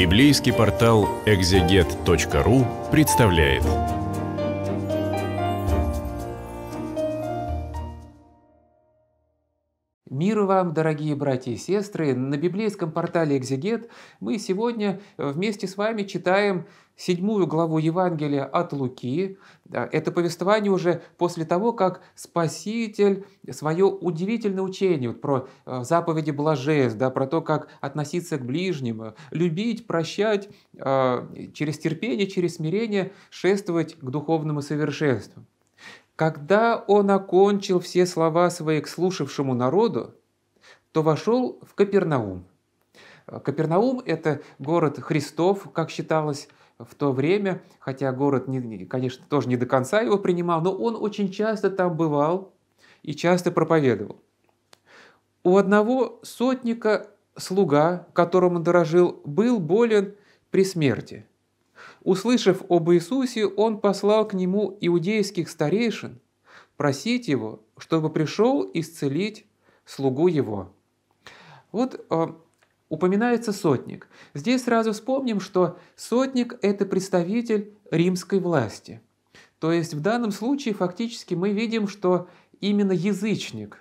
Библейский портал экзегет.ру представляет. Мир вам, дорогие братья и сестры! На библейском портале «Экзегет» мы сегодня вместе с вами читаем седьмую главу Евангелия от Луки. Это повествование уже после того, как Спаситель свое удивительное учение вот про э, заповеди блаженств, да, про то, как относиться к ближнему, любить, прощать, э, через терпение, через смирение шествовать к духовному совершенству. Когда он окончил все слова свои к слушавшему народу, то вошел в Капернаум. Э, Капернаум – это город Христов, как считалось, в то время, хотя город, не, конечно, тоже не до конца его принимал, но он очень часто там бывал и часто проповедовал. У одного сотника слуга, которым он дорожил, был болен при смерти. Услышав об Иисусе, он послал к нему иудейских старейшин просить его, чтобы пришел исцелить слугу его. Вот а, упоминается сотник. Здесь сразу вспомним, что сотник – это представитель римской власти. То есть в данном случае фактически мы видим, что именно язычник,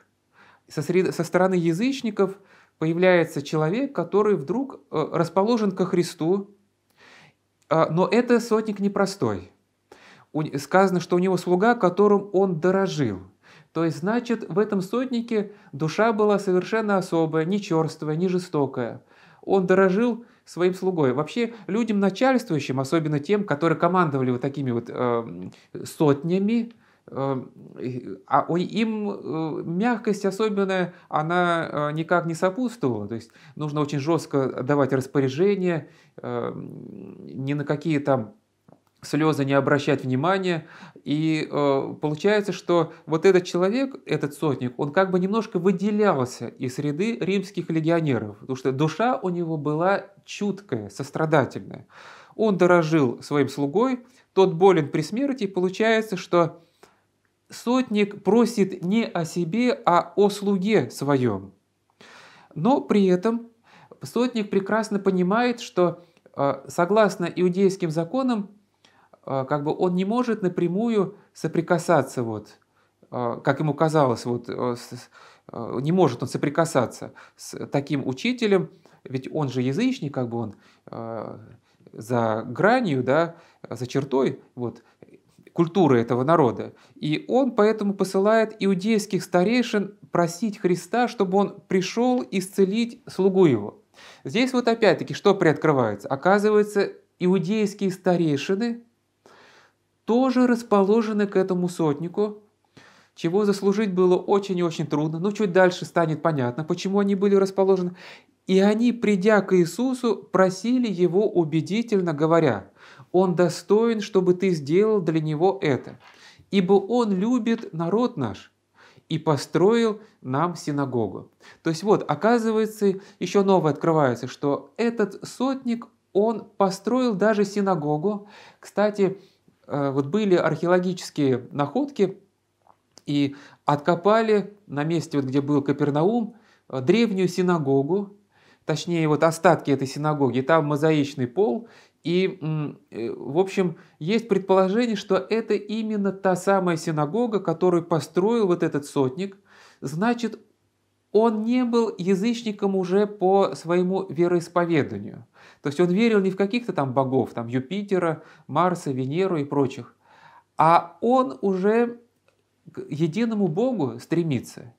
со, сред... со стороны язычников появляется человек, который вдруг э, расположен ко Христу, а, но это сотник непростой. Сказано, что у него слуга, которым он дорожил – то есть, значит, в этом сотнике душа была совершенно особая, не черствая, не жестокая. Он дорожил своим слугой. Вообще, людям начальствующим, особенно тем, которые командовали вот такими вот эм, эм, а, э, сотнями, э, а им мягкость особенная, она э, никак не сопутствовала. То есть нужно очень жестко давать распоряжения, эм, ни на какие там слезы не обращать внимания. И э, получается, что вот этот человек, этот сотник, он как бы немножко выделялся из среды римских легионеров, потому что душа у него была чуткая, сострадательная. Он дорожил своим слугой, тот болен при смерти, и получается, что сотник просит не о себе, а о слуге своем. Но при этом сотник прекрасно понимает, что э, согласно иудейским законам, Э, как бы он не может напрямую соприкасаться, вот, э, как ему казалось, вот, э, с, не может он соприкасаться с таким учителем, ведь он же язычник, как бы он за гранью, да, за чертой вот, культуры этого народа. И он поэтому посылает иудейских старейшин просить Христа, чтобы он пришел исцелить слугу его. Здесь вот опять-таки что приоткрывается? Оказывается, иудейские старейшины тоже расположены к этому сотнику, чего заслужить было очень и очень трудно, но ну, чуть дальше станет понятно, почему они были расположены. И они, придя к Иисусу, просили его убедительно, говоря, «Он достоин, чтобы ты сделал для него это, ибо он любит народ наш» и построил нам синагогу. То есть вот, оказывается, еще новое открывается, что этот сотник, он построил даже синагогу. Кстати, Э, вот были археологические находки, и откопали на месте, вот где был Капернаум, э, древнюю синагогу, точнее вот остатки этой синагоги, там мозаичный пол, и, э, в общем, есть предположение, что это именно та самая синагога, которую построил вот этот сотник. Значит, он не был язычником уже по своему вероисповеданию. То есть он верил не в каких-то там богов, там Юпитера, Марса, Венеру и прочих, а он уже к единому Богу стремится.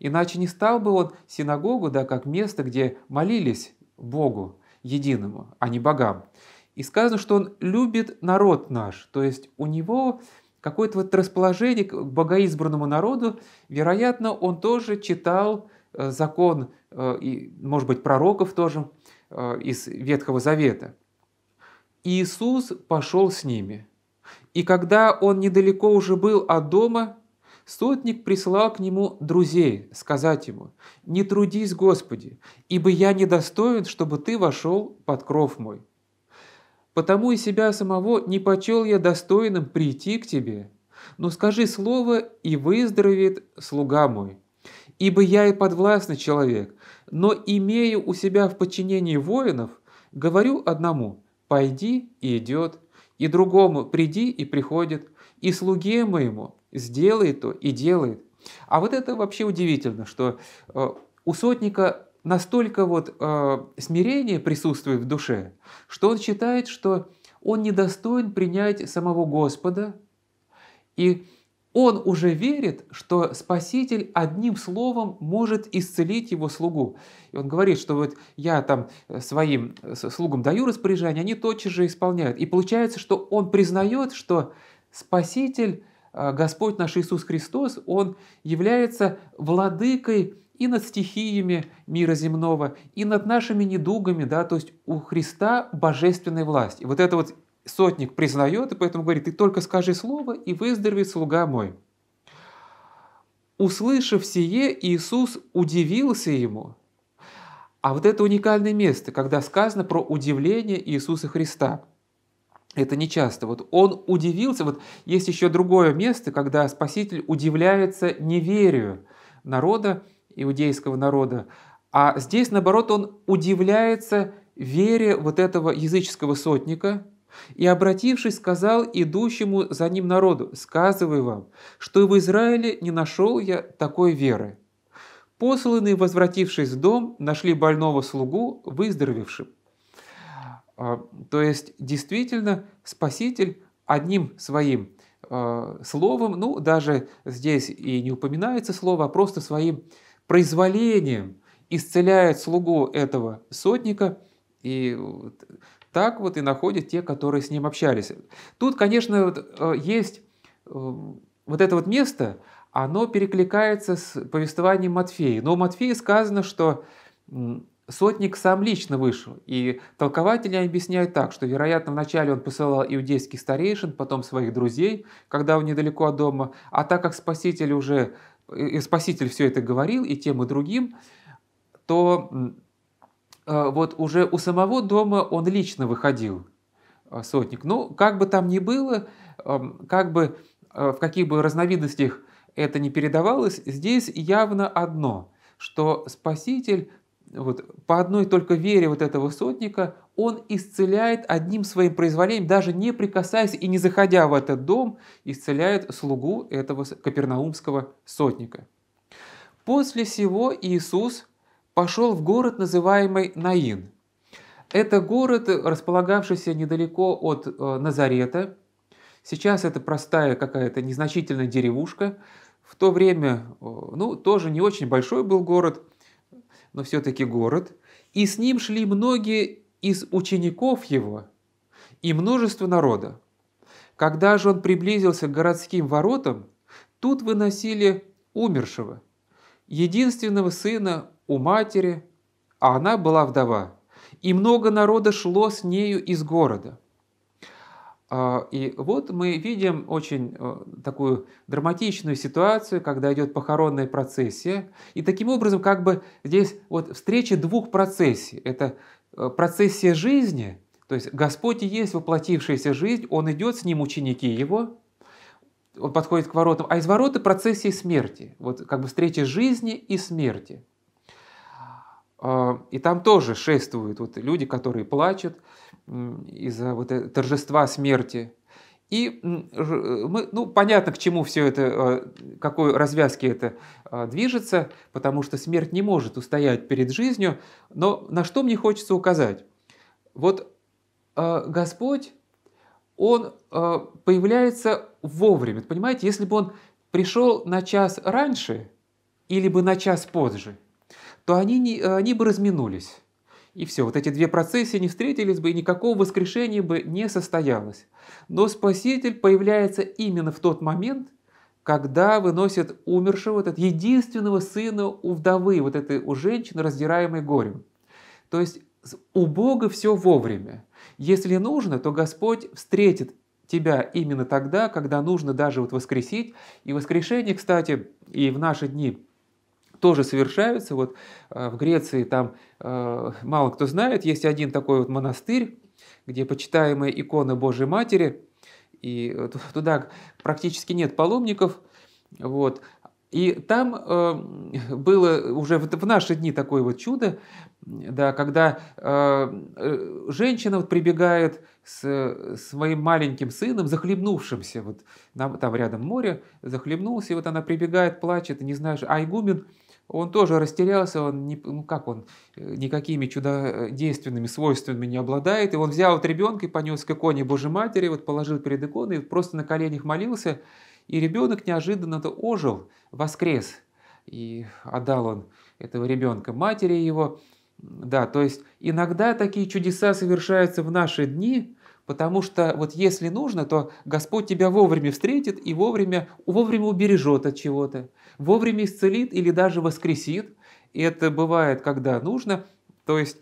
Иначе не стал бы он синагогу, да, как место, где молились Богу единому, а не богам. И сказано, что он любит народ наш, то есть у него какое-то вот расположение к богоизбранному народу, вероятно, он тоже читал э, закон, э, и, может быть, пророков тоже, Э, из Ветхого Завета. Иисус пошел с ними. И когда он недалеко уже был от дома, сотник прислал к нему друзей сказать ему, «Не трудись, Господи, ибо я недостоин, чтобы ты вошел под кров мой. Потому и себя самого не почел я достойным прийти к тебе, но скажи слово, и выздоровеет слуга мой. Ибо я и подвластный человек, но имею у себя в подчинении воинов, говорю одному «пойди» и идет, и другому «приди» и приходит, и слуге моему «сделай то» и делает. А вот это вообще удивительно, что э, у сотника настолько вот э, смирение присутствует в душе, что он считает, что он недостоин принять самого Господа, и он уже верит, что Спаситель одним словом может исцелить его слугу. И он говорит, что вот я там э, своим э, слугам даю распоряжение, они тотчас же исполняют. И получается, что он признает, что Спаситель, э, Господь наш Иисус Христос, он является владыкой и над стихиями мира земного, и над нашими недугами, да, то есть у Христа божественная власть. И вот это вот Сотник признает и поэтому говорит, ты только скажи слово, и выздоровеет слуга мой. Услышав сие, Иисус удивился ему. А вот это уникальное место, когда сказано про удивление Иисуса Христа. Это нечасто. Вот он удивился. Вот есть еще другое место, когда Спаситель удивляется неверию народа, иудейского народа. А здесь, наоборот, он удивляется вере вот этого языческого сотника, и, обратившись, сказал идущему за ним народу, «Сказываю вам, что и в Израиле не нашел я такой веры». Посланные, возвратившись в дом, нашли больного слугу выздоровевшим. А, то есть, действительно, Спаситель одним своим а, словом, ну, даже здесь и не упоминается слово, а просто своим произволением исцеляет слугу этого сотника – и так вот и находят те, которые с ним общались. Тут, конечно, вот, э, есть э, вот это вот место, оно перекликается с повествованием Матфея. Но у Матфея сказано, что сотник сам лично вышел. И толкователи объясняют так, что, вероятно, вначале он посылал иудейских старейшин, потом своих друзей, когда он недалеко от дома. А так как Спаситель уже, и э, Спаситель все это говорил и тем, и другим, то а, вот уже у самого дома он лично выходил, а, сотник. Ну, как бы там ни было, как бы а, в каких бы разновидностях это не передавалось, здесь явно одно, что Спаситель вот, по одной только вере вот этого сотника, он исцеляет одним своим произволением, даже не прикасаясь и не заходя в этот дом, исцеляет слугу этого капернаумского сотника. После всего Иисус пошел в город, называемый Наин. Это город, располагавшийся недалеко от э, Назарета. Сейчас это простая какая-то незначительная деревушка. В то время, э, ну, тоже не очень большой был город, но все-таки город. И с ним шли многие из учеников его и множество народа. Когда же он приблизился к городским воротам, тут выносили умершего, единственного сына у матери, а она была вдова, и много народа шло с нею из города. А, и вот мы видим очень э, такую драматичную ситуацию, когда идет похоронная процессия. И таким образом как бы здесь вот встреча двух процессий. Это э, процессия жизни, то есть Господь и есть воплотившаяся жизнь, Он идет, с Ним ученики Его, Он подходит к воротам, а из ворота процессия смерти, вот как бы встреча жизни и смерти – а, и там тоже шествуют вот люди, которые плачут из-за вот э, торжества смерти. И э, мы, ну, понятно, к чему все это, а, какой развязки это а, движется, потому что смерть не может устоять перед жизнью. Но на что мне хочется указать? Вот Господь, Он появляется вовремя. Понимаете, если бы Он пришел на час раньше или бы на час позже – то они, не, э, они бы разминулись. И все, вот эти две процессии не встретились бы, и никакого воскрешения бы не состоялось. Но Спаситель появляется именно в тот момент, когда выносят умершего, вот этот единственного сына у вдовы, вот этой у женщины, раздираемой горем. То есть у Бога все вовремя. Если нужно, то Господь встретит тебя именно тогда, когда нужно даже вот воскресить. И воскрешение, кстати, и в наши дни – тоже совершаются. Вот э, в Греции там э, мало кто знает, есть один такой вот монастырь, где почитаемые иконы Божьей Матери, и э, туда практически нет паломников, вот. И там э, было уже в, в наши дни такое вот чудо, да, когда э, женщина вот прибегает с своим маленьким сыном, захлебнувшимся, вот на, там рядом море, захлебнулся, и вот она прибегает, плачет, не знаешь, а игумен он тоже растерялся, он не, ну как он, э, никакими чудодейственными э, свойствами не обладает. И он взял вот ребенка и понес к иконе Божьей Матери, вот положил перед иконой, просто на коленях молился, и ребенок неожиданно-то ожил, воскрес. И отдал он этого ребенка матери его. Да, то есть иногда такие чудеса совершаются в наши дни, потому что вот если нужно, то Господь тебя вовремя встретит и вовремя, вовремя убережет от чего-то вовремя исцелит или даже воскресит. И это бывает, когда нужно. То есть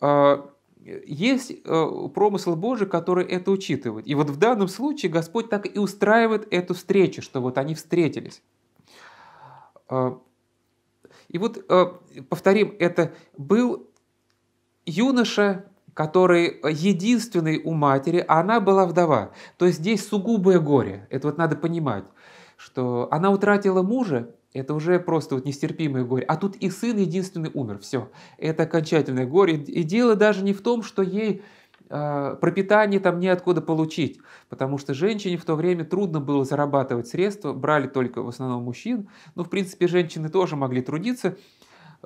а, есть э, промысл Божий, который это учитывает. И вот в данном случае Господь так и устраивает эту встречу, что вот они встретились. А, и вот, э, повторим, это был юноша, который единственный у матери, а она была вдова. То есть здесь сугубое горе, это вот надо понимать что она утратила мужа, это уже просто вот нестерпимое горе. А тут и сын единственный умер, все. Это окончательное горе. И дело даже не в том, что ей а, пропитание там неоткуда получить, потому что женщине в то время трудно было зарабатывать средства, брали только в основном мужчин, но ну, в принципе женщины тоже могли трудиться,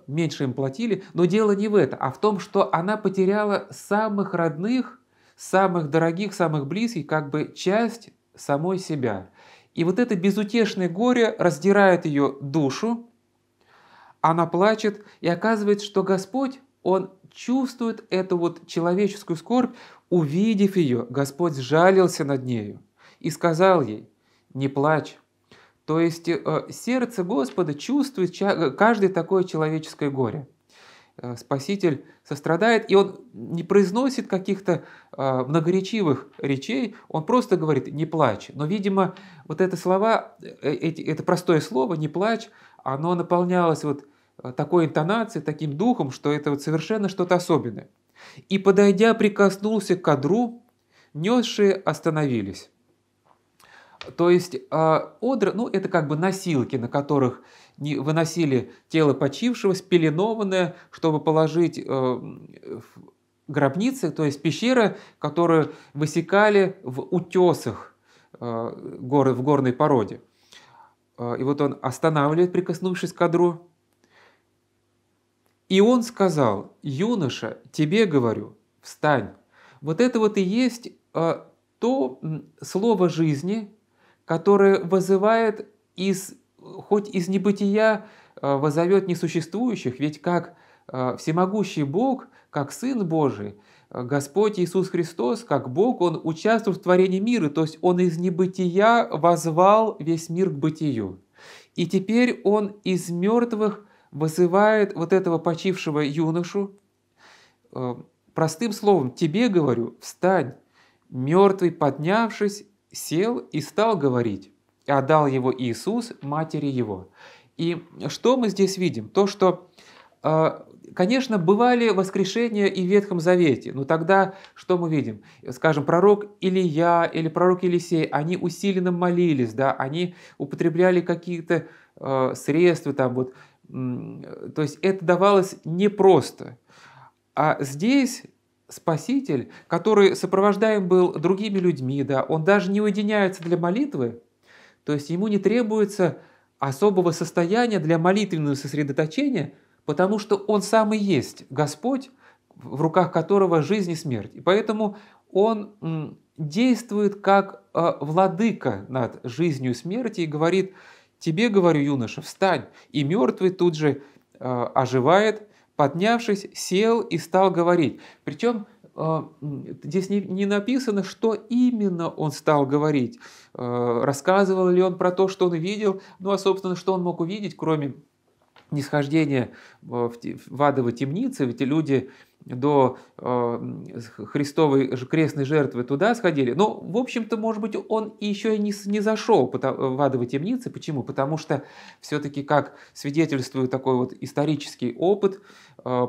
меньше им платили, но дело не в этом, а в том, что она потеряла самых родных, самых дорогих, самых близких, как бы часть самой себя. И вот это безутешное горе раздирает ее душу, она плачет, и оказывается, что Господь, Он чувствует эту вот человеческую скорбь, увидев ее, Господь сжалился над нею и сказал ей, не плачь. То есть э, сердце Господа чувствует каждое такое человеческое горе. Э, Спаситель сострадает, и он не произносит каких-то э, многоречивых речей, он просто говорит «не плачь». Но, видимо, вот это слова, э, это простое слово «не плачь», оно наполнялось вот такой интонацией, таким духом, что это вот совершенно что-то особенное. И, подойдя, прикоснулся к кадру, несшие остановились. То есть э, ну это как бы носилки, на которых выносили тело почившего, спеленованное, чтобы положить э, в гробницы, то есть пещеры, которые высекали в утесах э, горы в горной породе. Э, и вот он останавливает, прикоснувшись к одру. И он сказал, юноша, тебе говорю, встань. Вот это вот и есть то слово жизни, который вызывает из, хоть из небытия, э, возовет несуществующих, ведь как э, всемогущий Бог, как Сын Божий, э, Господь Иисус Христос, как Бог, Он участвует в творении мира, то есть Он из небытия возвал весь мир к бытию. И теперь Он из мертвых вызывает вот этого почившего юношу. Простым словом, тебе говорю, встань. Мертвый, поднявшись, сел и стал говорить, и «А отдал его Иисус матери его. И что мы здесь видим? То, что, а, конечно, бывали воскрешения и в Ветхом Завете, но тогда что мы видим? Скажем, пророк Илья или пророк Елисей, они усиленно молились, да, они употребляли какие-то а, средства, там вот, то есть это давалось непросто. А здесь Спаситель, который сопровождаем был другими людьми, да, он даже не уединяется для молитвы, то есть ему не требуется особого состояния для молитвенного сосредоточения, потому что он сам и есть Господь, в руках которого жизнь и смерть. И поэтому он действует как э, владыка над жизнью и смертью и говорит, тебе, говорю, юноша, встань. И мертвый тут же э, оживает, поднявшись, сел и стал говорить. Причем э, здесь не, написано, что именно он стал говорить. Э, рассказывал ли он про то, что он видел, ну а, собственно, что он мог увидеть, кроме нисхождения э, в, в адовой темнице, ведь люди до э, Христовой крестной жертвы туда сходили. Но, ну, в общем-то, может быть, он еще и не, не зашел э, в адовой темницы. Почему? Потому что все-таки, как свидетельствует такой вот исторический опыт, э,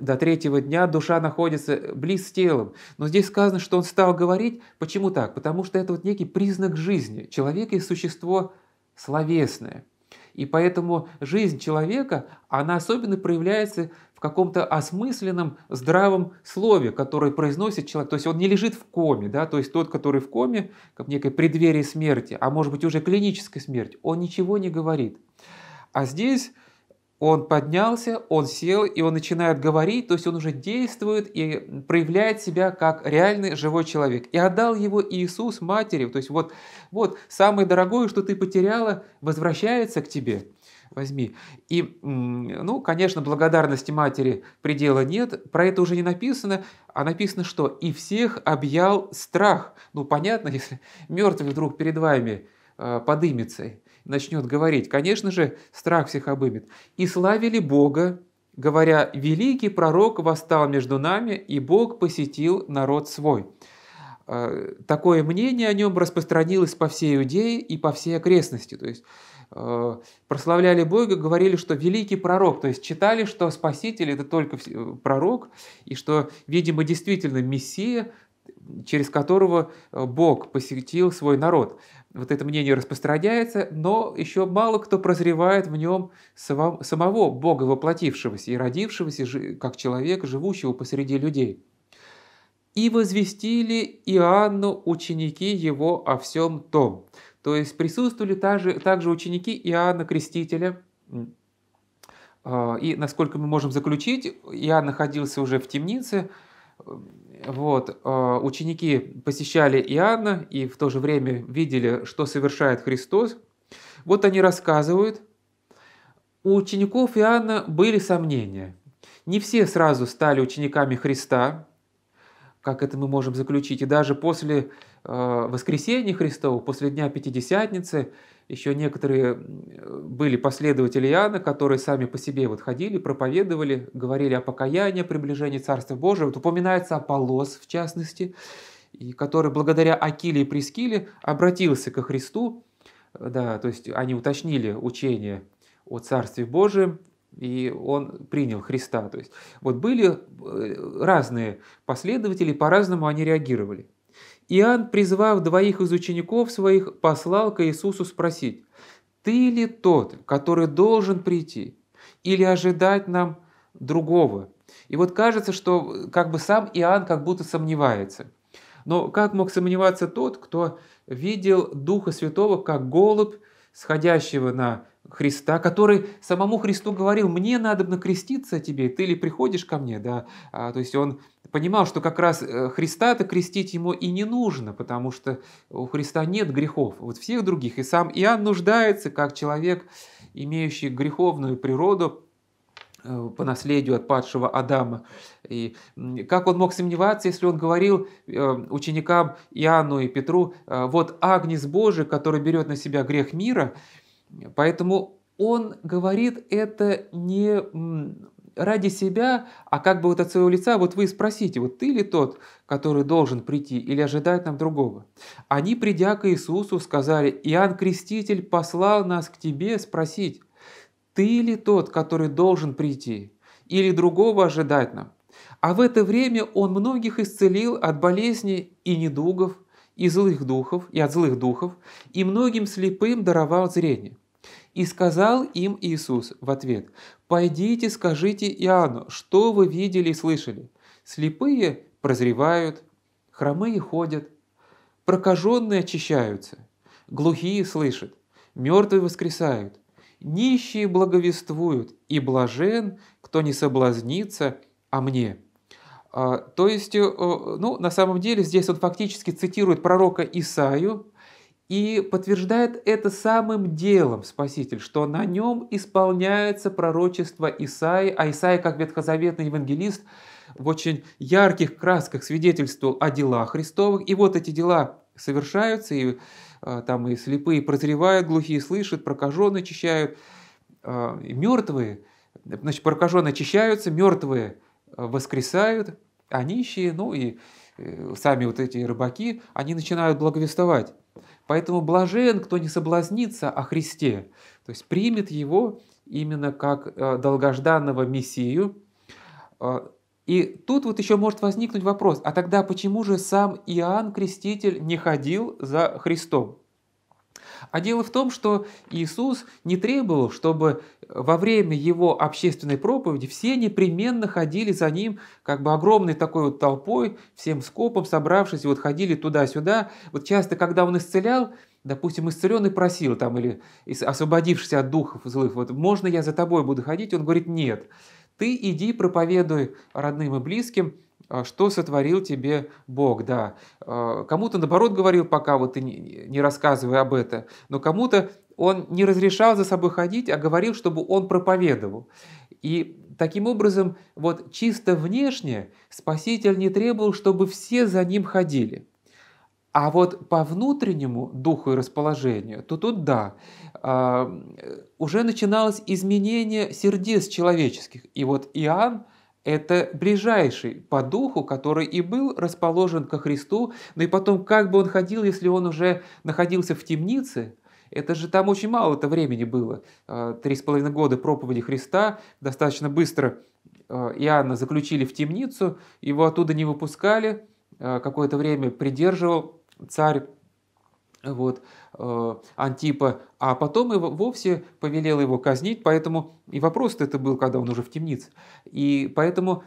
до третьего дня душа находится близ с телом. Но здесь сказано, что он стал говорить. Почему так? Потому что это вот некий признак жизни. Человек и существо словесное – и поэтому жизнь человека, она особенно проявляется каком-то осмысленном, здравом слове, которое произносит человек. То есть он не лежит в коме, да, то есть тот, который в коме, как в некой преддверии смерти, а может быть уже клинической смерти, он ничего не говорит. А здесь он поднялся, он сел, и он начинает говорить, то есть он уже действует и проявляет себя как реальный живой человек. И отдал его Иисус матери, то есть вот, вот самое дорогое, что ты потеряла, возвращается к тебе возьми. И, ну, конечно, благодарности матери предела нет, про это уже не написано, а написано, что «и всех объял страх». Ну, понятно, если мертвый вдруг перед вами э, подымется, начнет говорить, конечно же, страх всех обымет. «И славили Бога, говоря, великий пророк восстал между нами, и Бог посетил народ свой». Э, такое мнение о нем распространилось по всей Иудее и по всей окрестности. То есть э, прославляли Бога, говорили, что великий пророк, то есть читали, что Спаситель – это только э, пророк, и что, видимо, действительно Мессия, через которого Бог посетил свой народ. Вот это мнение распространяется, но еще мало кто прозревает в нем самого Бога воплотившегося и родившегося как человека, живущего посреди людей и возвестили Иоанну ученики его о всем том». То есть присутствовали также, также ученики Иоанна Крестителя, а, и, насколько мы можем заключить, Иоанн находился уже в темнице, вот, а, ученики посещали Иоанна и в то же время видели, что совершает Христос. Вот они рассказывают. У учеников Иоанна были сомнения. Не все сразу стали учениками Христа, как это мы можем заключить. И даже после э, воскресения Христова, после Дня Пятидесятницы, еще некоторые были последователи Иоанна, которые сами по себе вот ходили, проповедовали, говорили о покаянии, приближении Царства Божьего. Вот упоминается Аполлос, в частности, и который благодаря Акиле и Прескиле обратился ко Христу, э, да, то есть они уточнили учение о Царстве Божьем, и он принял Христа. То есть вот были э, разные последователи, по-разному они реагировали. Иоанн, призвав двоих из учеников своих, послал к Иисусу спросить, «Ты ли тот, который должен прийти, или ожидать нам другого?» И вот кажется, что э, как бы сам Иоанн как будто сомневается. Но как мог сомневаться тот, кто видел Духа Святого как голубь, сходящего на Христа, который самому Христу говорил, мне надо креститься тебе, ты ли приходишь ко мне, да, а, то есть он понимал, что как раз э, Христа-то крестить ему и не нужно, потому что у Христа нет грехов, вот всех других, и сам Иоанн нуждается, как человек, имеющий греховную природу, э, по наследию от падшего Адама. И как он мог сомневаться, если он говорил э, ученикам Иоанну и Петру, вот Агнец Божий, который берет на себя грех мира, Поэтому он говорит это не ради себя, а как бы вот от своего лица, вот вы спросите, вот ты ли тот, который должен прийти или ожидает нам другого? Они, придя к Иисусу, сказали, Иоанн Креститель послал нас к тебе спросить, ты ли тот, который должен прийти или другого ожидать нам? А в это время он многих исцелил от болезней и недугов, и злых духов, и от злых духов, и многим слепым даровал зрение. И сказал им Иисус в ответ, «Пойдите, скажите Иоанну, что вы видели и слышали? Слепые прозревают, хромые ходят, прокаженные очищаются, глухие слышат, мертвые воскресают, нищие благовествуют, и блажен, кто не соблазнится о мне». А, то есть, э, э, ну, на самом деле, здесь он фактически цитирует пророка Исаию, и подтверждает это самым делом Спаситель, что на нем исполняется пророчество Исаи, а Исаи, как ветхозаветный евангелист, в очень ярких красках свидетельствовал о делах Христовых. И вот эти дела совершаются, и а, там и слепые прозревают, глухие слышат, прокаженные очищают, а, мертвые, значит, прокаженные очищаются, мертвые а, воскресают, а нищие, ну и э, сами вот эти рыбаки, они начинают благовествовать. Поэтому блажен, кто не соблазнится о Христе, то есть примет его именно как э, долгожданного Мессию. Э, и тут вот еще может возникнуть вопрос, а тогда почему же сам Иоанн Креститель не ходил за Христом? А дело в том, что Иисус не требовал, чтобы во время его общественной проповеди все непременно ходили за ним как бы огромной такой вот толпой, всем скопом собравшись, вот ходили туда-сюда. Вот часто, когда он исцелял, допустим, исцеленный просил там или освободившись от духов злых, вот можно я за тобой буду ходить? Он говорит, нет, ты иди проповедуй родным и близким, а что сотворил тебе Бог, да. А, кому-то, наоборот, говорил, пока вот ты не рассказывай об этом, но кому-то он не разрешал за собой ходить, а говорил, чтобы он проповедовал. И таким образом, вот чисто внешне Спаситель не требовал, чтобы все за ним ходили. А вот по внутреннему духу и расположению, то тут да, а, уже начиналось изменение сердец человеческих. И вот Иоанн, это ближайший по духу, который и был расположен ко Христу, но ну и потом, как бы он ходил, если он уже находился в темнице, это же там очень мало это времени было. А, три с половиной года проповеди Христа достаточно быстро а, Иоанна заключили в темницу, его оттуда не выпускали, а, какое-то время придерживал царь вот, э, Антипа, а потом и вовсе повелел его казнить, поэтому и вопрос это был, когда он уже в темнице. И поэтому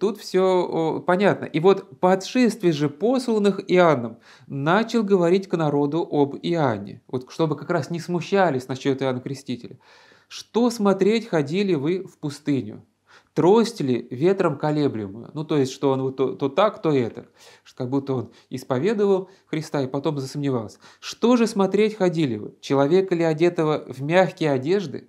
тут все понятно. И вот по отшествии же посланных Иоанном начал говорить к народу об Иоанне, вот чтобы как раз не смущались насчет Иоанна Крестителя. «Что смотреть ходили вы в пустыню?» трость ли ветром колеблемую? Ну, то есть, что он вот то, то так, то это. Как будто он исповедовал Христа и потом засомневался. Что же смотреть ходили вы? Человека ли одетого в мягкие одежды?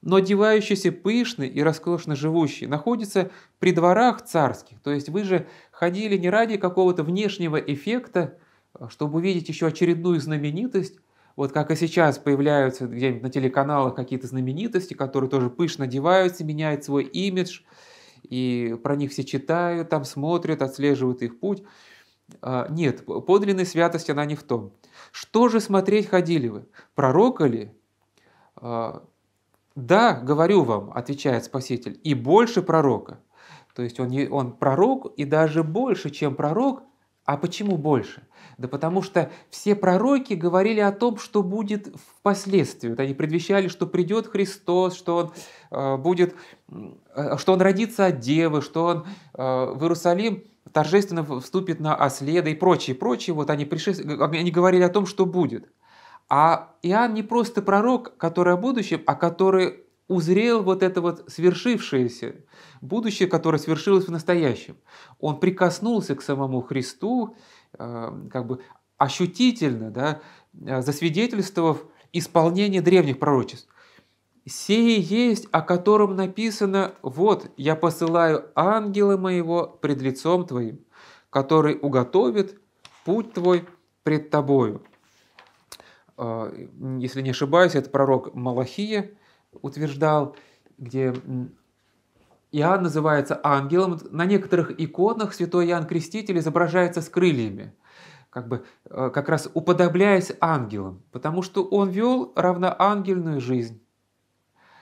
Но одевающийся пышный и роскошно живущий находится при дворах царских. То есть вы же ходили не ради какого-то внешнего эффекта, а чтобы увидеть еще очередную знаменитость, вот как и сейчас появляются где-нибудь на телеканалах какие-то знаменитости, которые тоже пышно одеваются, меняют свой имидж, и про них все читают, там смотрят, отслеживают их путь. А, нет, подлинной святость она не в том. Что же смотреть ходили вы? Пророка ли? А, да, говорю вам, отвечает Спаситель, и больше пророка. То есть он, не, он пророк и даже больше, чем пророк, а почему больше? Да потому что все пророки говорили о том, что будет впоследствии. Вот они предвещали, что придет Христос, что Он э, будет, э, что Он родится от Девы, что Он э, в Иерусалим торжественно вступит на оследа и прочее, прочее. Вот они, пришествие, они говорили о том, что будет. А Иоанн не просто пророк, который о будущем, а который узрел вот это вот свершившееся, будущее, которое свершилось в настоящем. Он прикоснулся к самому Христу, э, как бы ощутительно, да, э, засвидетельствовав исполнение древних пророчеств. Сей есть, о котором написано, вот, я посылаю ангела моего пред лицом твоим, который уготовит путь твой пред тобою». Э, если не ошибаюсь, это пророк Малахия – утверждал, где Иоанн называется ангелом. На некоторых иконах святой Иоанн Креститель изображается с крыльями, как бы э, как раз уподобляясь ангелам, потому что он вел равноангельную жизнь.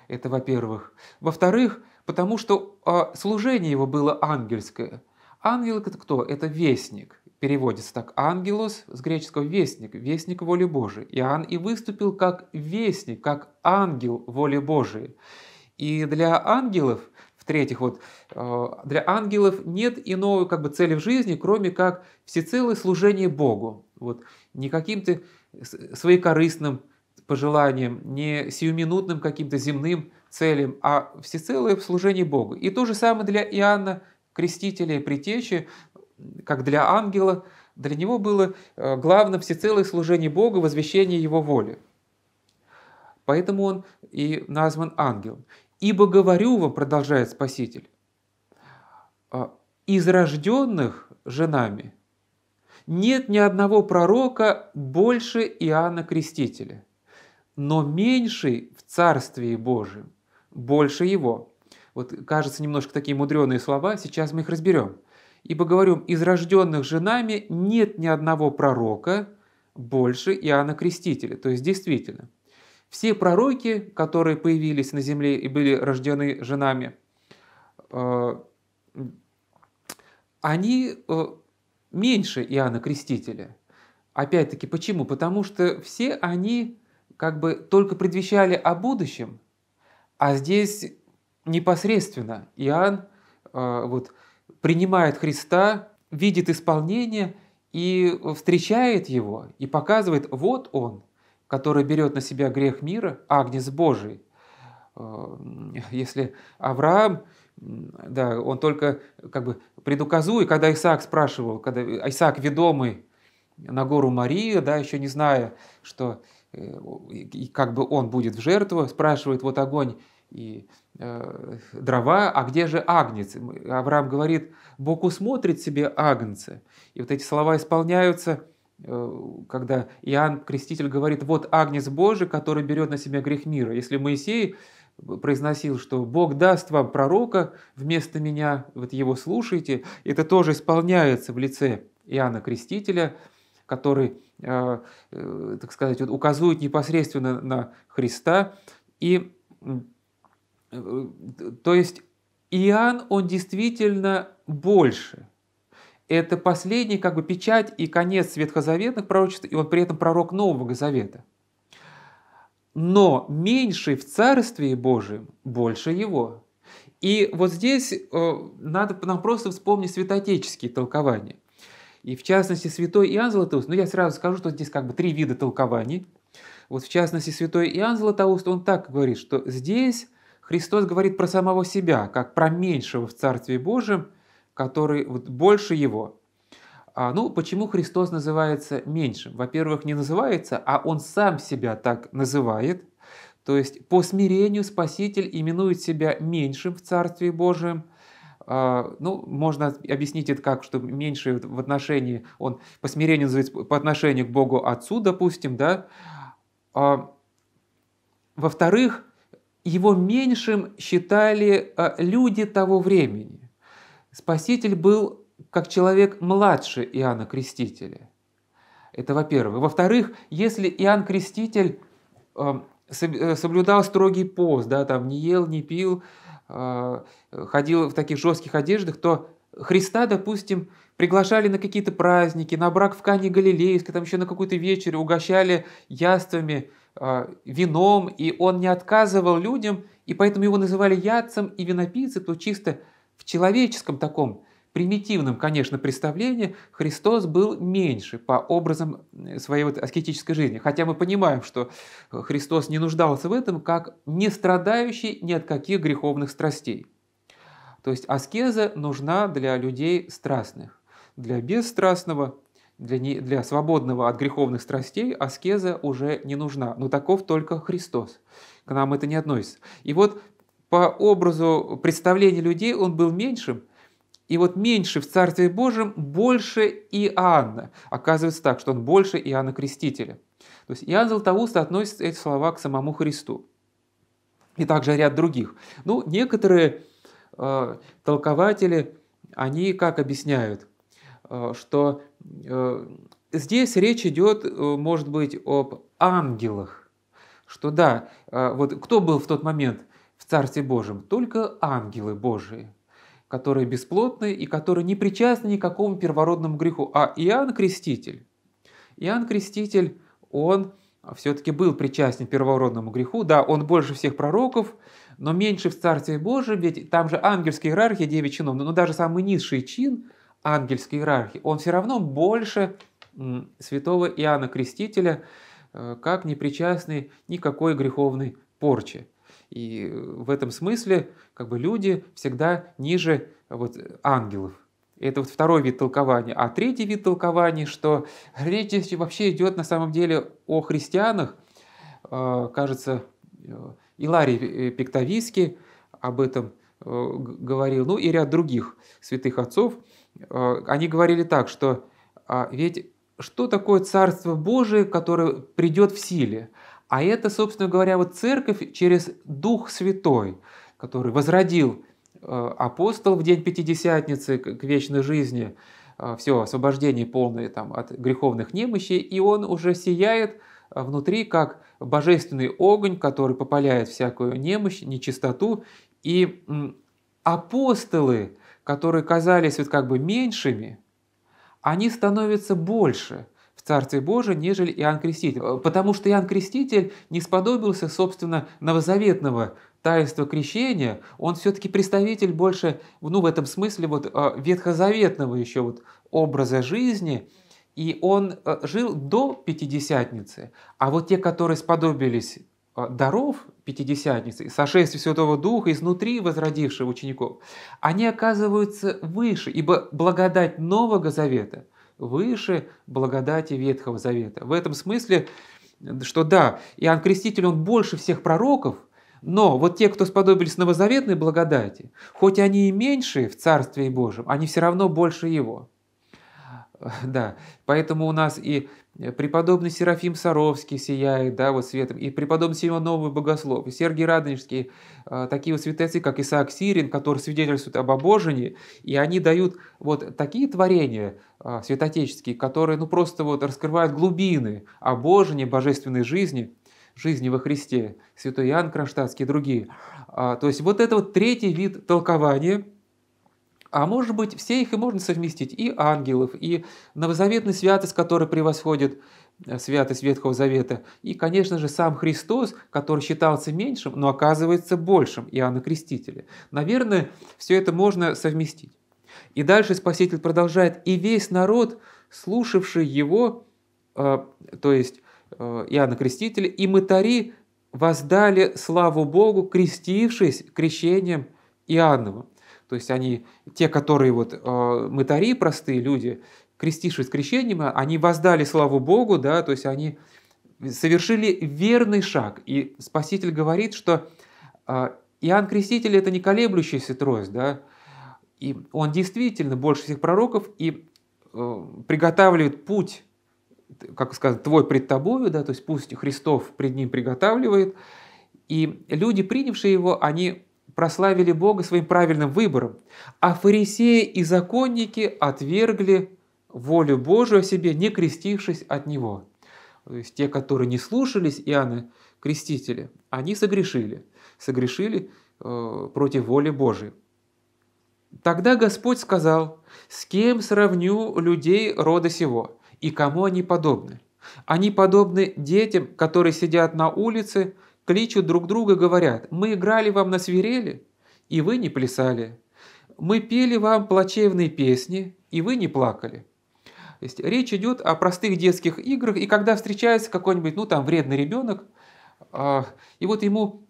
Это во-первых. Во-вторых, потому что а, служение его было ангельское. Ангел – это кто? Это вестник – переводится так «ангелос» с греческого «вестник», «вестник воли Божией». Иоанн и выступил как вестник, как ангел воли Божией. И для ангелов, в-третьих, вот, э, для ангелов нет иной как бы, цели в жизни, кроме как всецелое служение Богу. Вот, не каким-то своекорыстным пожеланием, не сиюминутным каким-то земным целям, а всецелое служение Богу. И то же самое для Иоанна Крестителя и Притечи, как для ангела, для него было э, главным всецелое служение Богу, возвещение Его воли. Поэтому он и назван ангелом. «Ибо говорю вам», продолжает Спаситель, э, «из рожденных женами нет ни одного пророка больше Иоанна Крестителя, но меньший в Царстве Божьем, больше его». Вот, кажется, немножко такие мудреные слова, сейчас мы их разберем. Ибо, говорю, из рожденных женами нет ни одного пророка больше Иоанна Крестителя. То есть, действительно, все пророки, которые появились на земле и были рождены женами, э, они э, меньше Иоанна Крестителя. Опять-таки, почему? Потому что все они как бы только предвещали о будущем, а здесь непосредственно Иоанн, э, вот, принимает Христа, видит исполнение и встречает его, и показывает, вот он, который берет на себя грех мира, агнец Божий. Э, если Авраам, да, он только как бы предуказует, когда Исаак спрашивал, когда Исаак ведомый на гору Мария, да, еще не зная, что э, как бы он будет в жертву, спрашивает вот огонь и э, дрова, а где же агнец? Авраам говорит, Бог усмотрит себе агнца. И вот эти слова исполняются, э, когда Иоанн Креститель говорит, вот агнец Божий, который берет на себя грех мира. Если Моисей произносил, что Бог даст вам пророка вместо меня, вот его слушайте, это тоже исполняется в лице Иоанна Крестителя, который, э, э, так сказать, указывает непосредственно на Христа. И то есть Иоанн, он действительно больше. Это последний как бы печать и конец ветхозаветных пророчеств, и он при этом пророк Нового Завета. Но меньший в Царстве Божьем больше его. И вот здесь э, надо нам просто вспомнить святотеческие толкования. И в частности, святой Иоанн Златоуст, ну я сразу скажу, что здесь как бы три вида толкований. Вот в частности, святой Иоанн Златоуст, он так говорит, что здесь Христос говорит про самого себя, как про меньшего в Царстве Божьем, который вот больше его. А, ну, почему Христос называется меньшим? Во-первых, не называется, а он сам себя так называет. То есть по смирению Спаситель именует себя меньшим в Царстве Божьем а, – ну, можно объяснить это как, что меньше в отношении, он по смирению называется по отношению к Богу Отцу, допустим, да. А, во-вторых, его меньшим считали э, люди того времени. Спаситель был как человек младше Иоанна Крестителя. Это во-первых. Во-вторых, если Иоанн Креститель эм, э, соблюдал строгий пост, да, там не ел, не пил, э, ходил в таких жестких одеждах, то Христа, допустим, приглашали на какие-то праздники, на брак в Кане Галилейской, там еще на какой то вечер угощали яствами – а, вином, и он не отказывал людям, и поэтому его называли ядцем и винопийцем, то чисто в человеческом таком примитивном, конечно, представлении Христос был меньше по образам э, своей вот аскетической жизни. Хотя мы понимаем, что э, Христос не нуждался в этом, как не страдающий ни от каких греховных страстей. То есть аскеза нужна для людей страстных. Для бесстрастного для, не, для свободного от греховных страстей аскеза уже не нужна, но таков только Христос. К нам это не относится. И вот по образу представления людей он был меньшим, и вот меньше в Царстве Божьем больше Иоанна. Оказывается так, что он больше Иоанна Крестителя. То есть Иоанн Златоуст относит эти слова к самому Христу. И также ряд других. Ну, некоторые э, толкователи, они как объясняют, э, что Э, здесь речь идет, э, может быть, об ангелах, что да, э, вот кто был в тот момент в Царстве Божьем? Только ангелы Божии, которые бесплотны и которые не причастны никакому первородному греху. А Иоанн Креститель, Иоанн Креститель, он все-таки был причастен первородному греху, да, он больше всех пророков, но меньше в Царстве Божьем, ведь там же ангельская иерархия, 9 чинов, но даже самый низший чин ангельской иерархии, он все равно больше святого Иоанна Крестителя, э, как непричастный никакой греховной порчи. И э, в этом смысле как бы люди всегда ниже вот, ангелов. Это вот второй вид толкования. А третий вид толкования, что речь вообще идет на самом деле о христианах. Э, кажется, Иларий Пиктовийский об этом говорил, ну и ряд других святых отцов – Э, они говорили так, что «А ведь что такое Царство Божие, которое придет в силе? А это, собственно говоря, вот церковь через Дух Святой, который возродил э, апостол в день Пятидесятницы к вечной жизни, э, все, освобождение полное там, от греховных немощей, и он уже сияет внутри, как божественный огонь, который попаляет всякую немощь, нечистоту. И апостолы, которые казались вот как бы меньшими, они становятся больше в Царстве Божьем, нежели Иоанн Креститель. Э, потому что Иоанн Креститель не сподобился, собственно, новозаветного таинства крещения, он все-таки представитель больше, ну, в этом смысле, вот э, ветхозаветного еще вот образа жизни, и он э, жил до Пятидесятницы, а вот те, которые сподобились а, даров Пятидесятницы и сошествие Святого Духа изнутри возродивших учеников, они оказываются выше, ибо благодать Нового Завета выше благодати Ветхого Завета. В этом смысле, что да, Иоанн Креститель, он больше всех пророков, но вот те, кто сподобились новозаветной благодати, хоть они и меньшие в Царстве Божьем, они все равно больше его. Да, поэтому у нас и э, преподобный Серафим Саровский сияет, да, вот светом, и преподобный Симеон Новый Богослов, и Сергий Радонежский, э, такие вот святецы, как Исаак Сирин, которые свидетельствуют об обожении, и они дают вот такие творения э, святотеческие, которые, ну, просто вот раскрывают глубины обожения, божественной жизни, жизни во Христе, святой Иоанн Кронштадтский и другие. А, то есть вот это вот третий вид толкования – а может быть, все их и можно совместить, и ангелов, и новозаветный святость, который превосходит э, святость Ветхого Завета, и, конечно же, сам Христос, который считался меньшим, но оказывается большим Иоанна Крестителя. Наверное, все это можно совместить. И дальше Спаситель продолжает, и весь народ, слушавший его, э, то есть э, Иоанна Крестителя, и мытари воздали славу Богу, крестившись крещением Иоанновым. То есть они, те, которые вот э, мытари, простые люди, крестившись крещением, они воздали славу Богу, да, то есть они совершили верный шаг. И Спаситель говорит, что э, Иоанн Креститель – это не колеблющийся трость, да, и он действительно больше всех пророков и э, приготавливает путь, как сказать, твой пред тобою, да, то есть пусть Христов пред ним приготавливает, и люди, принявшие его, они прославили Бога своим правильным выбором, а фарисеи и законники отвергли волю Божию о себе, не крестившись от Него. То есть те, которые не слушались Иоанна Крестителя, они согрешили, согрешили э, против воли Божией. Тогда Господь сказал, «С кем сравню людей рода сего, и кому они подобны? Они подобны детям, которые сидят на улице, кличут друг друга, говорят, мы играли вам на свирели, и вы не плясали. Мы пели вам плачевные песни, и вы не плакали. То есть речь идет о простых детских играх, и когда встречается какой-нибудь, ну там, вредный ребенок, а, и вот ему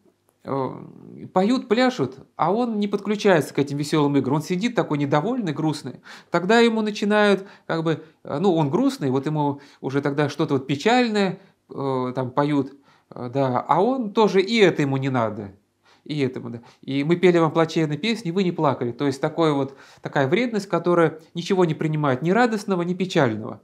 э, поют, пляшут, а он не подключается к этим веселым играм, он сидит такой недовольный, грустный, тогда ему начинают, как бы, э, ну он грустный, вот ему уже тогда что-то вот печальное э, там поют, а, да, а он тоже и это ему не надо. И этому, да. И мы пели вам плачевные песни, вы не плакали. То есть такое вот, такая вредность, которая ничего не принимает ни радостного, ни печального.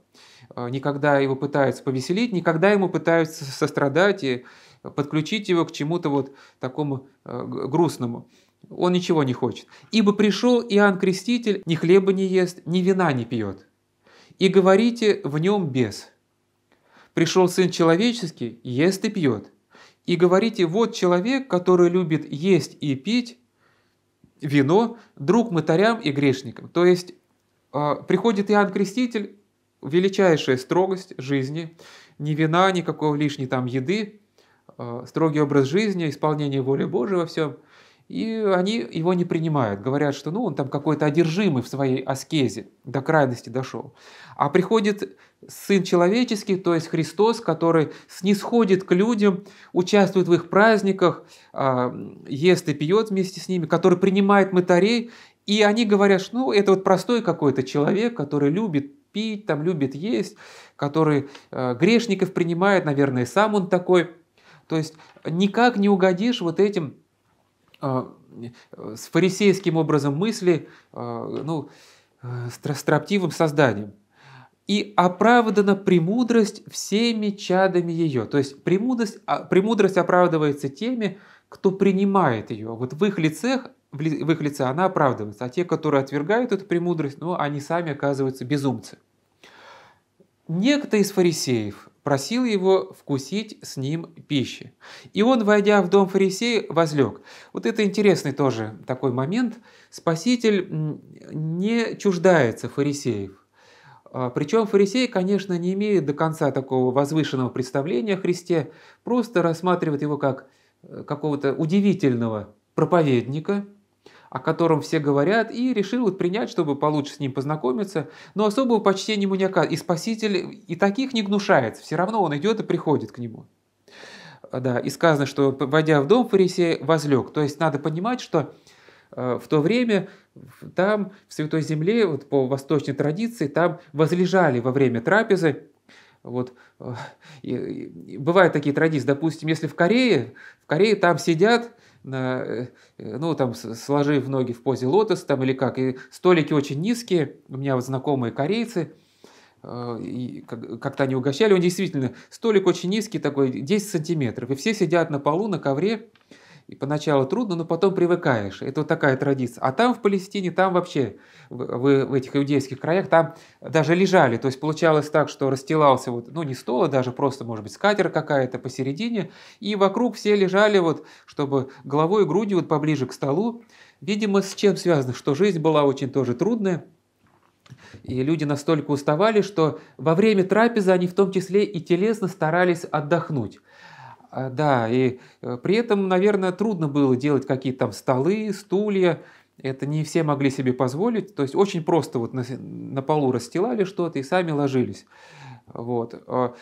А, никогда его пытаются повеселить, никогда ему пытаются сострадать и подключить его к чему-то вот такому а, грустному. Он ничего не хочет. «Ибо пришел Иоанн Креститель, ни хлеба не ест, ни вина не пьет. И говорите, в нем без. Пришел Сын Человеческий, ест и пьет. И говорите, вот человек, который любит есть и пить вино, друг мытарям и грешникам. То есть а, приходит Иоанн Креститель, величайшая строгость жизни, ни вина, никакой лишней там еды, а, строгий образ жизни, исполнение воли Божьей во всем. И они его не принимают, говорят, что ну, он там какой-то одержимый в своей аскезе, до крайности дошел. А приходит Сын человеческий, то есть Христос, который снисходит к людям, участвует в их праздниках, а, ест и пьет вместе с ними, который принимает мытарей, и они говорят, что ну, это вот простой какой-то человек, который любит пить, там любит есть, который а, грешников принимает, наверное, сам он такой. То есть никак не угодишь вот этим а, с фарисейским образом мысли, ну, э, строптивым созданием и оправдана премудрость всеми чадами ее. То есть премудрость, а, премудрость оправдывается теми, кто принимает ее. Вот в их лицах в их лице она оправдывается, а те, которые отвергают эту премудрость, ну, они сами оказываются безумцы. Некто из фарисеев просил его вкусить с ним пищи. И он, войдя в дом фарисея, возлег. Вот это интересный тоже такой момент. Спаситель не чуждается фарисеев. А, Причем фарисеи, конечно, не имеют до конца такого возвышенного представления о Христе, просто рассматривают его как э, какого-то удивительного проповедника, о котором все говорят, и решил вот принять, чтобы получше с ним познакомиться, но особого почтения ему не оказывает. И Спаситель и таких не гнушается, все равно он идет и приходит к нему. Да, и сказано, что, войдя в дом, фарисей возлег. То есть надо понимать, что Э, в то время там, в Святой Земле, вот по восточной традиции, там возлежали во время трапезы. Вот. Э, и, бывают такие традиции. Допустим, если в Корее, в Корее там сидят, на, э, ну, там, сложив ноги в позе лотоса, там, или как, и столики очень низкие, у меня вот знакомые корейцы, как-то они угощали, он действительно, столик очень низкий, такой 10 сантиметров, и все сидят на полу, на ковре, и поначалу трудно, но потом привыкаешь. Это вот такая традиция. А там в Палестине, там вообще, в, в этих иудейских краях, там даже лежали. То есть получалось так, что расстилался, вот, ну не стол, а даже просто, может быть, скатер какая-то посередине. И вокруг все лежали, вот, чтобы головой и грудью вот поближе к столу. Видимо, с чем связано, что жизнь была очень тоже трудная. И люди настолько уставали, что во время трапезы они в том числе и телесно старались отдохнуть. А, да, и э, при этом, наверное, трудно было делать какие-то там столы, стулья, это не все могли себе позволить, то есть очень просто вот на, на полу расстилали что-то и сами ложились. Вот. А,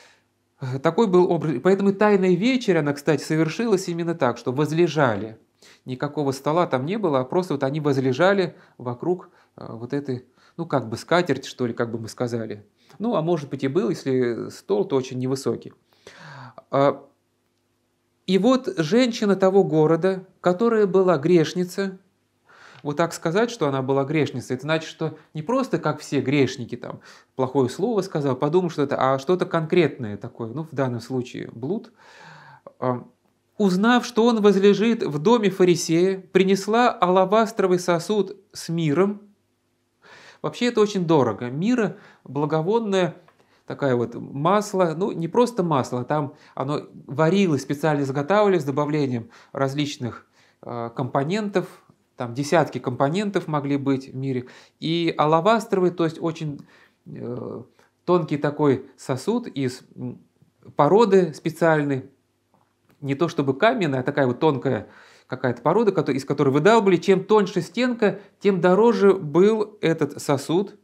э, такой был образ. Поэтому и «Тайная вечер, она, кстати, совершилась именно так, что возлежали. Никакого стола там не было, а просто вот они возлежали вокруг э, вот этой, ну как бы скатерть, что ли, как бы мы сказали. Ну, а может быть и был, если стол, то очень невысокий. А, и вот женщина того города, которая была грешница, вот так сказать, что она была грешницей, это значит, что не просто как все грешники, там, плохое слово сказал, подумал, что это, а что-то конкретное такое, ну, в данном случае блуд, а, узнав, что он возлежит в доме фарисея, принесла алавастровый сосуд с миром. Вообще это очень дорого. Мира – благовонное – такая вот масло, ну не просто масло, там оно варилось, специально изготавливалось с добавлением различных э, компонентов, там десятки компонентов могли быть в мире, и алавастровый, то есть очень э, тонкий такой сосуд из породы специальной, не то чтобы каменная, а такая вот тонкая какая-то порода, из которой выдалбывали. Чем тоньше стенка, тем дороже был этот сосуд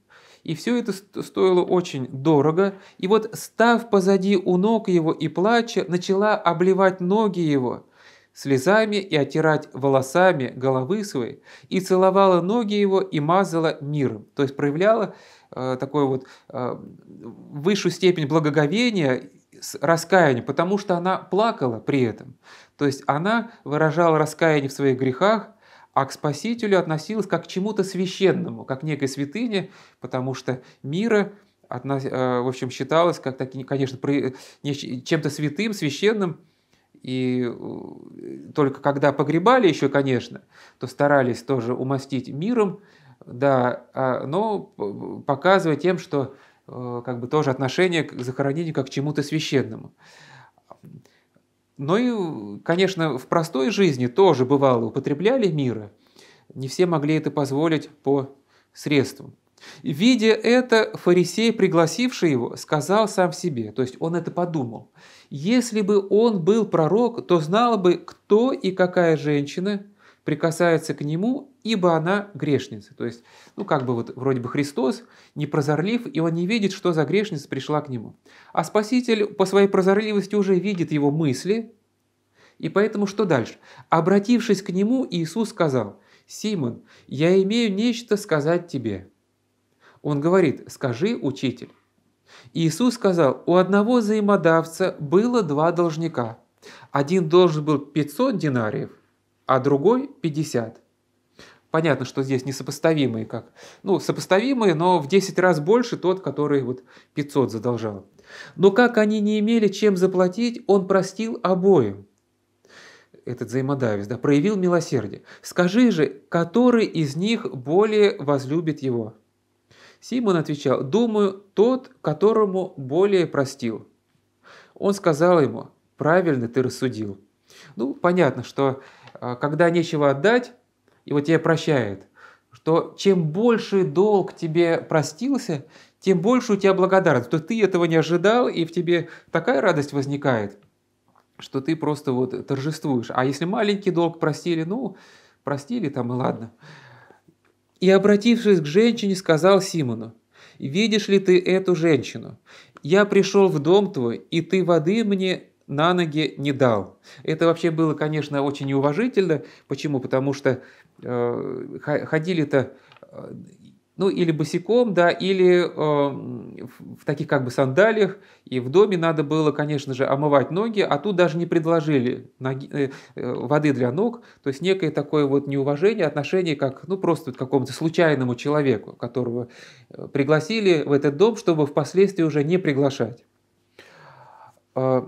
и все это стоило очень дорого. И вот, став позади у ног его и плача, начала обливать ноги его слезами и отирать волосами головы своей, и целовала ноги его и мазала миром. То есть проявляла э, такую вот э, высшую степень благоговения, раскаяния, потому что она плакала при этом. То есть она выражала раскаяние в своих грехах, а к Спасителю относилась как к чему-то священному, как к некой святыне, потому что мира э, в общем, считалось как таким, конечно, чем-то святым, священным, и э, только когда погребали еще, конечно, то старались тоже умастить миром, да, а, но показывая тем, что э, как бы тоже отношение к захоронению как к чему-то священному. Но ну и, конечно, в простой жизни тоже бывало употребляли мира. Не все могли это позволить по средствам. Видя это, фарисей, пригласивший его, сказал сам себе, то есть он это подумал. Если бы он был пророк, то знал бы, кто и какая женщина прикасается к нему ибо она грешница. То есть, ну как бы вот вроде бы Христос не прозорлив, и он не видит, что за грешница пришла к нему. А Спаситель по своей прозорливости уже видит его мысли, и поэтому что дальше? Обратившись к нему, Иисус сказал, «Симон, я имею нечто сказать тебе». Он говорит, «Скажи, учитель». Иисус сказал, «У одного взаимодавца было два должника. Один должен был 500 динариев, а другой 50. Понятно, что здесь несопоставимые как. Ну, сопоставимые, но в 10 раз больше тот, который вот 500 задолжал. Но как они не имели чем заплатить, он простил обоим. Этот взаимодавец, да, проявил милосердие. Скажи же, который из них более возлюбит его? Симон отвечал, думаю, тот, которому более простил. Он сказал ему, правильно ты рассудил. Ну, понятно, что а, когда нечего отдать, его тебе прощает. Что чем больше долг тебе простился, тем больше у тебя благодарность. То ты этого не ожидал, и в тебе такая радость возникает, что ты просто вот торжествуешь. А если маленький долг простили, ну, простили там и ладно. И, обратившись к женщине, сказал Симону, «Видишь ли ты эту женщину? Я пришел в дом твой, и ты воды мне на ноги не дал». Это вообще было, конечно, очень неуважительно. Почему? Потому что Э, ходили-то э, ну или босиком, да, или э, в таких как бы сандалиях, и в доме надо было, конечно же, омывать ноги, а тут даже не предложили ноги, воды для ног, то есть некое такое вот неуважение, отношение как, ну просто к какому-то случайному человеку, которого пригласили в этот дом, чтобы впоследствии уже не приглашать. а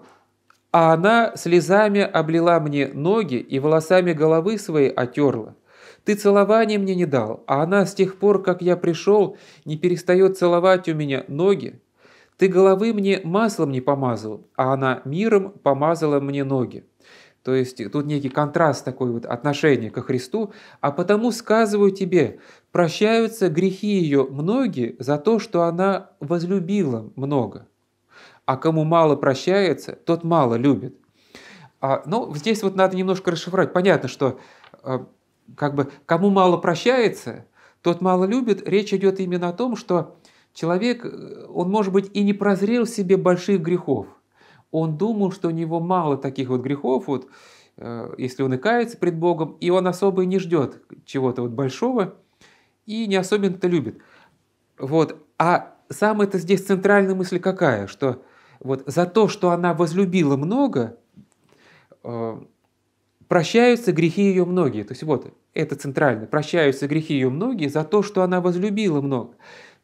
она слезами облила мне ноги и волосами головы свои отерла ты целования мне не дал, а она с тех пор, как я пришел, не перестает целовать у меня ноги. Ты головы мне маслом не помазал, а она миром помазала мне ноги». То есть тут некий контраст такой вот отношения ко Христу, а потому сказываю тебе, прощаются грехи ее многие за то, что она возлюбила много. А кому мало прощается, тот мало любит. А, ну, здесь вот надо немножко расшифровать. Понятно, что а, как бы кому мало прощается, тот мало любит, речь идет именно о том, что человек, э, он, может быть, и не прозрел в себе больших грехов. Он думал, что у него мало таких вот грехов, вот, э, если он и кается пред Богом, и он особо и не ждет чего-то вот большого, и не особенно-то любит. Вот. А самая это здесь центральная мысль какая, что вот за то, что она возлюбила много, э, прощаются грехи ее многие. То есть вот это центрально, прощаются грехи ее многие за то, что она возлюбила много.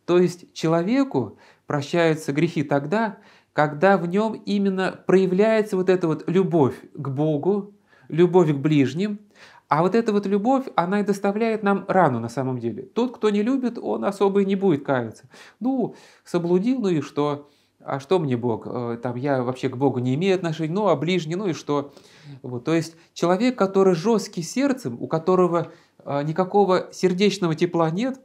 То есть человеку прощаются грехи тогда, когда в нем именно проявляется вот эта вот любовь к Богу, любовь к ближним, а вот эта вот любовь, она и доставляет нам рану на самом деле. Тот, кто не любит, он особо и не будет каяться. Ну, соблудил, ну и что? а что мне Бог? Э, там я вообще к Богу не имею отношения, ну а ближний, ну и что? Вот, то есть человек, который жесткий сердцем, у которого э, никакого сердечного тепла нет,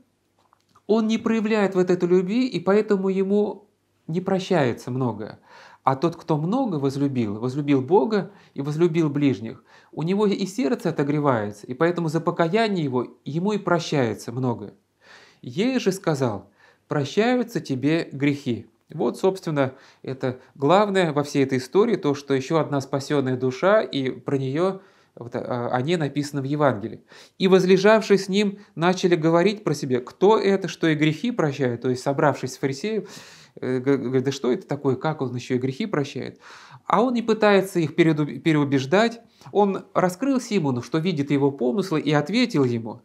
он не проявляет вот этой любви, и поэтому ему не прощается многое. А тот, кто много возлюбил, возлюбил Бога и возлюбил ближних, у него и сердце отогревается, и поэтому за покаяние его ему и прощается многое. Ей же сказал, прощаются тебе грехи. Вот, собственно, это главное во всей этой истории, то, что еще одна спасенная душа, и про нее вот, а, о ней написано в Евангелии. «И возлежавшие с ним начали говорить про себя, кто это, что и грехи прощает». То есть, собравшись с фарисеев, э, говорит, да что это такое, как он еще и грехи прощает. А он не пытается их переубеждать, он раскрыл Симону, что видит его помыслы, и ответил ему.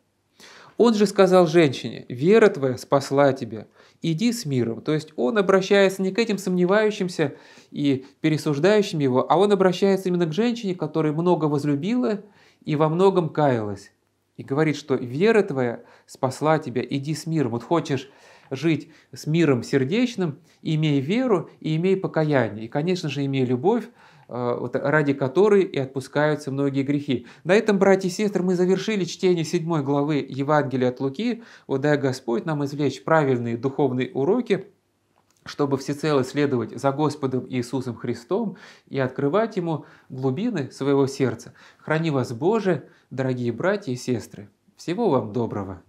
«Он же сказал женщине, вера твоя спасла тебя, «иди с миром». То есть он обращается не к этим сомневающимся и пересуждающим его, а он обращается именно к женщине, которая много возлюбила и во многом каялась. И говорит, что вера твоя спасла тебя, иди с миром. Вот хочешь жить с миром сердечным, имей веру и имей покаяние. И, конечно же, имей любовь, Э, вот, ради которой и отпускаются многие грехи. На этом, братья и сестры, мы завершили чтение 7 главы Евангелия от Луки. Вот дай Господь нам извлечь правильные духовные уроки, чтобы всецело следовать за Господом Иисусом Христом и открывать Ему глубины своего сердца. Храни вас Боже, дорогие братья и сестры. Всего вам доброго!